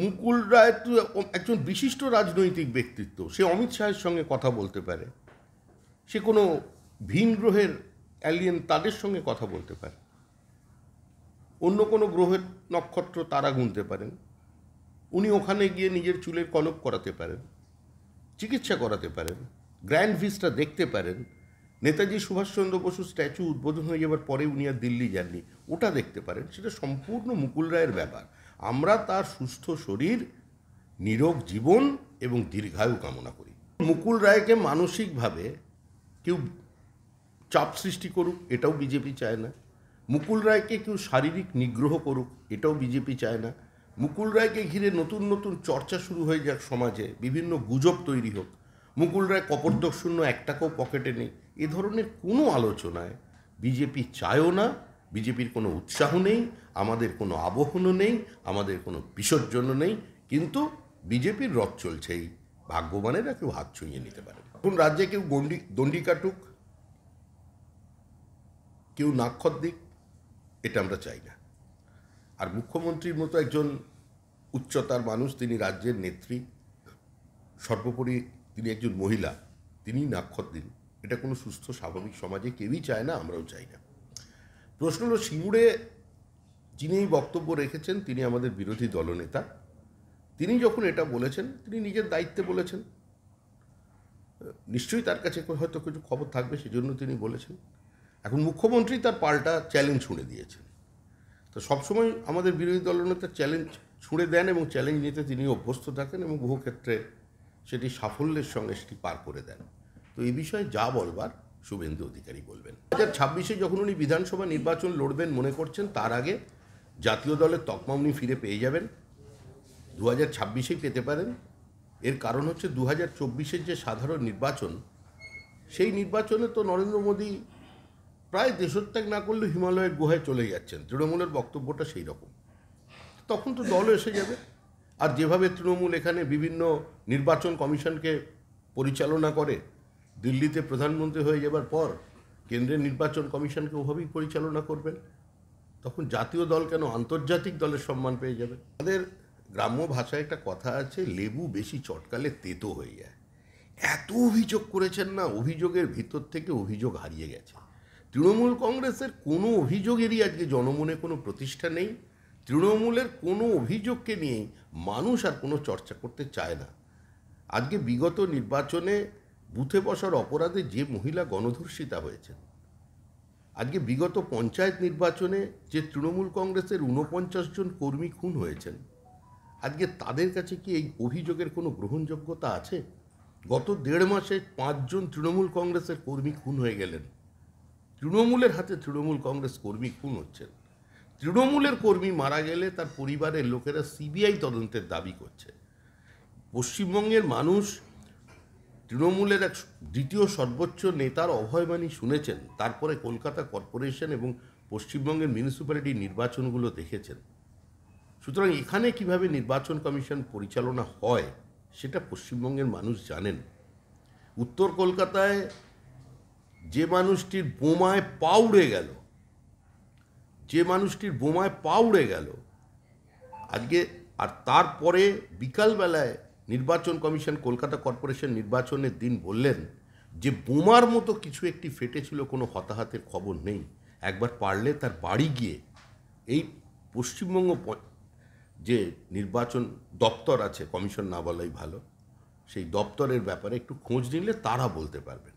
মুকুল রায় তো একজন বিশিষ্ট রাজনৈতিক ব্যক্তিত্ব সে অমিত শাহের সঙ্গে কথা বলতে পারে সে কোনো ভিন গ্রহের অ্যালিয়েন তাদের সঙ্গে কথা বলতে পারে অন্য কোনো গ্রহের নক্ষত্র তারা গুনতে পারেন উনি ওখানে গিয়ে নিজের চুলের কলপ করাতে পারেন চিকিৎসা করাতে পারেন গ্র্যান্ড ভিস্টা দেখতে পারেন নেতাজি সুভাষচন্দ্র বসু স্ট্যাচু উদ্বোধন হয়ে যাবার পরে উনি আর দিল্লি যাননি ওটা দেখতে পারেন সেটা সম্পূর্ণ মুকুল রায়ের ব্যাপার আমরা তার সুস্থ শরীর নিরোগ জীবন এবং দীর্ঘায়ু কামনা করি মুকুল রায়কে মানসিকভাবে কেউ চাপ সৃষ্টি করুক এটাও বিজেপি চায় না মুকুল রায়কে কেউ শারীরিক নিগ্রহ করুক এটাও বিজেপি চায় না মুকুল রায়কে ঘিরে নতুন নতুন চর্চা শুরু হয়ে যাক সমাজে বিভিন্ন গুজব তৈরি হোক মুকুল রায় কপর্দক শূন্য এক টাকাও পকেটে নেই এ ধরনের কোনো আলোচনায় বিজেপি চায়ও না বিজেপির কোনো উৎসাহ নেই আমাদের কোনো আবহনও নেই আমাদের কোনো বিসর্জন নেই কিন্তু বিজেপির রথ চলছেই ভাগ্যবানেরা কেউ হাত ছুঁয়ে নিতে পারে এখন রাজ্যে কেউ গন্ডি দণ্ডি কাটুক কেউ নাক্ষর দিক এটা আমরা চাই না আর মুখ্যমন্ত্রীর মতো একজন উচ্চতার মানুষ তিনি রাজ্যের নেত্রী সর্বোপরি তিনি একজন মহিলা তিনি নাক্ষর দিন এটা কোনো সুস্থ স্বাভাবিক সমাজে কেউই চায় না আমরাও চাই না প্রশ্ন হলো সিঙ্গুরে যিনি এই বক্তব্য রেখেছেন তিনি আমাদের বিরোধী দলনেতা তিনি যখন এটা বলেছেন তিনি নিজের দায়িত্বে বলেছেন নিশ্চয়ই তার কাছে হয়তো কিছু খবর থাকবে সেজন্য তিনি বলেছেন এখন মুখ্যমন্ত্রী তার পাল্টা চ্যালেঞ্জ ছুঁড়ে দিয়েছেন তো সবসময় আমাদের বিরোধী দলনেতা চ্যালেঞ্জ ছুঁড়ে দেন এবং চ্যালেঞ্জ নিতে তিনি অভ্যস্ত থাকেন এবং বহু ক্ষেত্রে সেটি সাফল্যের সঙ্গে সেটি পার করে দেন তো এই বিষয়ে যা বলবার শুভেন্দু অধিকারী বলবেন দু হাজার ছাব্বিশে যখন উনি বিধানসভা নির্বাচন লড়বেন মনে করছেন তার আগে জাতীয় দলের তকমা উনি ফিরে পেয়ে যাবেন দু হাজার ছাব্বিশেই পেতে পারেন এর কারণ হচ্ছে দু হাজার চব্বিশের যে সাধারণ নির্বাচন সেই নির্বাচনে তো নরেন্দ্র মোদী প্রায় দেশত্যাগ না করলে হিমালয়ের গুহায় চলে যাচ্ছেন তৃণমূলের বক্তব্যটা সেই রকম তখন তো দলও এসে যাবে আর যেভাবে তৃণমূল এখানে বিভিন্ন নির্বাচন কমিশনকে পরিচালনা করে দিল্লিতে প্রধানমন্ত্রী হয়ে যাবার পর কেন্দ্রের নির্বাচন কমিশনকে ওভাবেই পরিচালনা করবেন তখন জাতীয় দল কেন আন্তর্জাতিক দলের সম্মান পেয়ে যাবে তাদের গ্রাম্য ভাষায় একটা কথা আছে লেবু বেশি চটকালে তেতো হয়ে যায় এত অভিযোগ করেছেন না অভিযোগের ভিতর থেকে অভিযোগ হারিয়ে গেছে তৃণমূল কংগ্রেসের কোনো অভিযোগেরই আজকে জনমনে কোনো প্রতিষ্ঠা নেই তৃণমূলের কোনো অভিযোগকে নিয়েই মানুষ আর কোনো চর্চা করতে চায় না আজকে বিগত নির্বাচনে বুথে বসার অপরাধে যে মহিলা গণধর্ষিতা হয়েছেন আজকে বিগত পঞ্চায়েত নির্বাচনে যে তৃণমূল কংগ্রেসের ঊনপঞ্চাশ জন কর্মী খুন হয়েছেন আজকে তাদের কাছে কি এই অভিযোগের কোনো গ্রহণযোগ্যতা আছে গত দেড় মাসে পাঁচজন তৃণমূল কংগ্রেসের কর্মী খুন হয়ে গেলেন তৃণমূলের হাতে তৃণমূল কংগ্রেস কর্মী খুন হচ্ছেন তৃণমূলের কর্মী মারা গেলে তার পরিবারের লোকেরা সিবিআই তদন্তের দাবি করছে পশ্চিমবঙ্গের মানুষ তৃণমূলের এক দ্বিতীয় সর্বোচ্চ নেতার অভয়বাণী শুনেছেন তারপরে কলকাতা কর্পোরেশন এবং পশ্চিমবঙ্গের মিউনিসিপ্যালিটি নির্বাচনগুলো দেখেছেন সুতরাং এখানে কিভাবে নির্বাচন কমিশন পরিচালনা হয় সেটা পশ্চিমবঙ্গের মানুষ জানেন উত্তর কলকাতায় যে মানুষটির বোমায় পা উড়ে গেল যে মানুষটির বোমায় পা উড়ে গেল আজকে আর তারপরে বিকালবেলায় নির্বাচন কমিশন কলকাতা কর্পোরেশন নির্বাচনের দিন বললেন যে বোমার মতো কিছু একটি ফেটেছিল কোনো হতাহতের খবর নেই একবার পারলে তার বাড়ি গিয়ে এই পশ্চিমবঙ্গ যে নির্বাচন দপ্তর আছে কমিশন না বলাই ভালো সেই দপ্তরের ব্যাপারে একটু খোঁজ নিলে তারা বলতে পারবেন